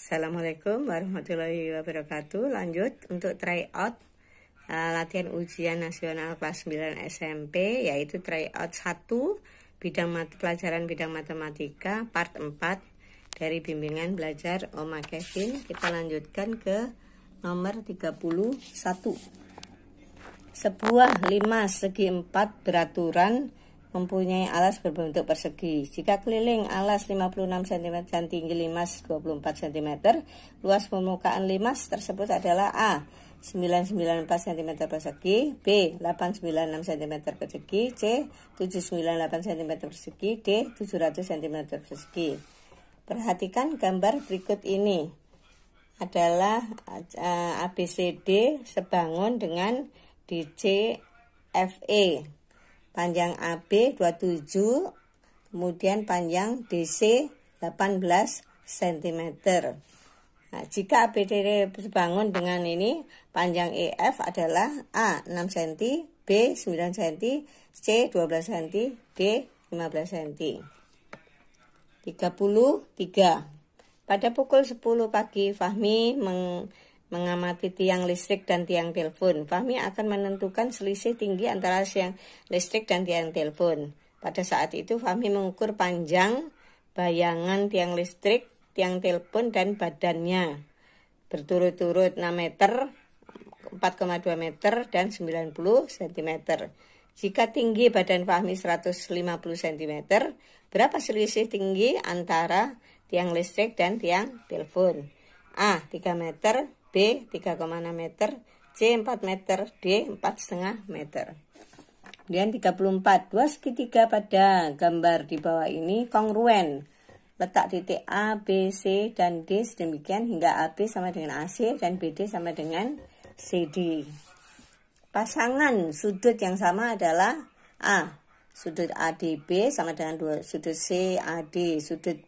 Assalamualaikum warahmatullahi wabarakatuh Lanjut untuk tryout uh, latihan ujian nasional kelas 9 SMP Yaitu tryout 1 bidang mat pelajaran bidang matematika part 4 Dari bimbingan belajar Oma Kevin Kita lanjutkan ke nomor 31 Sebuah 5 segi 4 beraturan mempunyai alas berbentuk persegi. Jika keliling alas 56 cm dan tinggi limas 24 cm, luas permukaan limas tersebut adalah A. 994 cm persegi, B 896 cm persegi, C 798 cm persegi, D 700 cm persegi. Perhatikan gambar berikut ini adalah eh, ABCD sebangun dengan DCFE panjang AB 27 kemudian panjang DC 18 cm nah, jika ABD dibangun dengan ini panjang EF adalah A 6 cm B 9 cm C 12 cm D 15 cm 33 pada pukul 10 pagi Fahmi meng mengamati tiang listrik dan tiang telepon. Fahmi akan menentukan selisih tinggi antara tiang listrik dan tiang telepon. Pada saat itu Fahmi mengukur panjang bayangan tiang listrik, tiang telepon dan badannya. Berturut-turut 6 meter, 4,2 meter dan 90 cm. Jika tinggi badan Fahmi 150 cm, berapa selisih tinggi antara tiang listrik dan tiang telepon? A. 3 meter B 3,6 meter, C 4 meter, D 4,5 meter. Kemudian 34, dua segitiga pada gambar di bawah ini kongruen. Letak titik A, B, C, dan D sedemikian hingga AB sama dengan AC dan BD sama dengan CD. Pasangan sudut yang sama adalah A. Sudut ADB sama dengan dua sudut CAD, sudut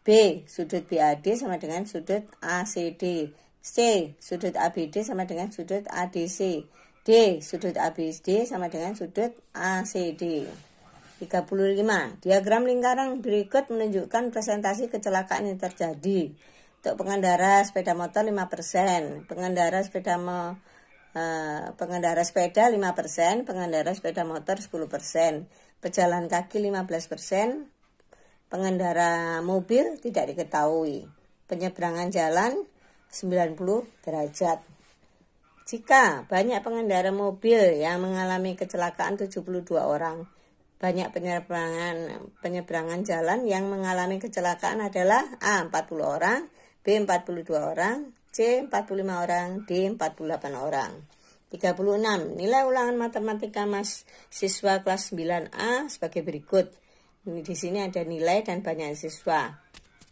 B, sudut BAD sama dengan sudut ACD. C. Sudut ABD sama dengan sudut ADC. D. Sudut ABD sama dengan sudut ACD. 35. Diagram lingkaran berikut menunjukkan presentasi kecelakaan yang terjadi. Untuk pengendara sepeda motor 5%, pengendara sepeda mo, eh, pengendara sepeda 5%, pengendara sepeda motor 10%, pejalan kaki 15%, pengendara mobil tidak diketahui. Penyeberangan jalan 90 derajat. Jika banyak pengendara mobil yang mengalami kecelakaan 72 orang, banyak penyeberangan penyeberangan jalan yang mengalami kecelakaan adalah A 40 orang, B 42 orang, C 45 orang, D 48 orang. 36. Nilai ulangan matematika mas siswa kelas 9A sebagai berikut. ini Di sini ada nilai dan banyak siswa.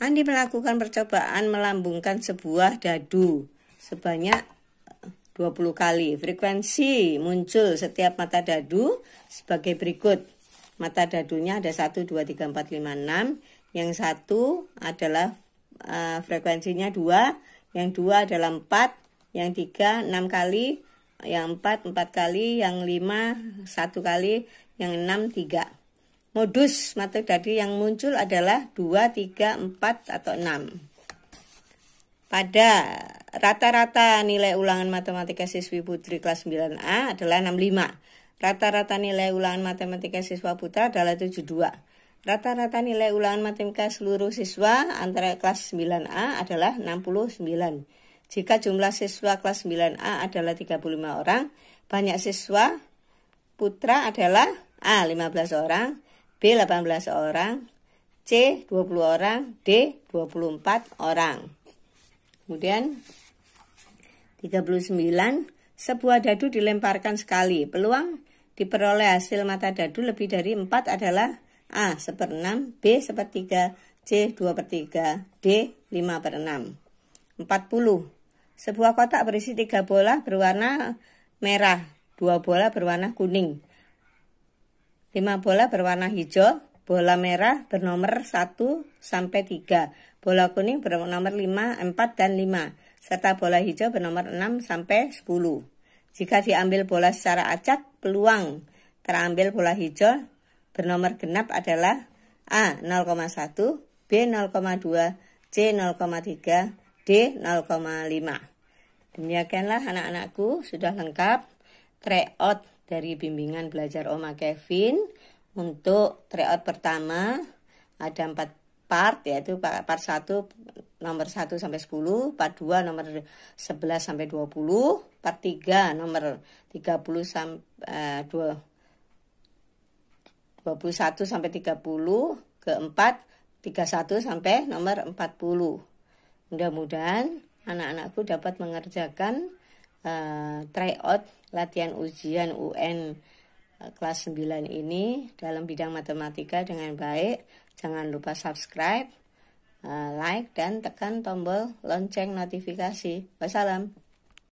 Andi melakukan percobaan melambungkan sebuah dadu sebanyak 20 kali. Frekuensi muncul setiap mata dadu sebagai berikut. Mata dadunya ada 1, 2, 3, 4, 5, 6. Yang satu adalah uh, frekuensinya 2, yang dua adalah 4, yang tiga 6 kali, yang 4 4 kali, yang 5 1 kali, yang 6 3 modus materi tadi yang muncul adalah 2, 3, 4, atau 6. Pada rata-rata nilai ulangan matematika siswi putri kelas 9A adalah 65. Rata-rata nilai ulangan matematika siswa putra adalah 72. Rata-rata nilai ulangan matematika seluruh siswa antara kelas 9A adalah 69. Jika jumlah siswa kelas 9A adalah 35 orang, banyak siswa putra adalah A 15 orang, B 18 orang, C 20 orang, D 24 orang. Kemudian 39 sebuah dadu dilemparkan sekali. Peluang diperoleh hasil mata dadu lebih dari 4 adalah A 1 per 6, B 1 per 3, C 2 per 3, D 5 per 6. 40. Sebuah kotak berisi 3 bola berwarna merah, 2 bola berwarna kuning, 5 bola berwarna hijau, bola merah bernomor 1 sampai 3, bola kuning bernomor 5, 4, dan 5, serta bola hijau bernomor 6 sampai 10. Jika diambil bola secara acak, peluang terambil bola hijau bernomor genap adalah A 0,1, B 0,2, C 0,3, D 0,5. Demikianlah anak-anakku sudah lengkap tryout dari bimbingan belajar Oma Kevin untuk tryout pertama ada empat part yaitu part 1 nomor 1 sampai 10, part 2 nomor 11 sampai 20, part 3 nomor 30 eh, sampai eh, 2, 21 sampai 30, keempat 31 sampai nomor 40. Mudah-mudahan anak-anakku dapat mengerjakan uh, eh, out latihan ujian UN eh, kelas 9 ini dalam bidang matematika dengan baik. Jangan lupa subscribe, eh, like, dan tekan tombol lonceng notifikasi. Wassalam.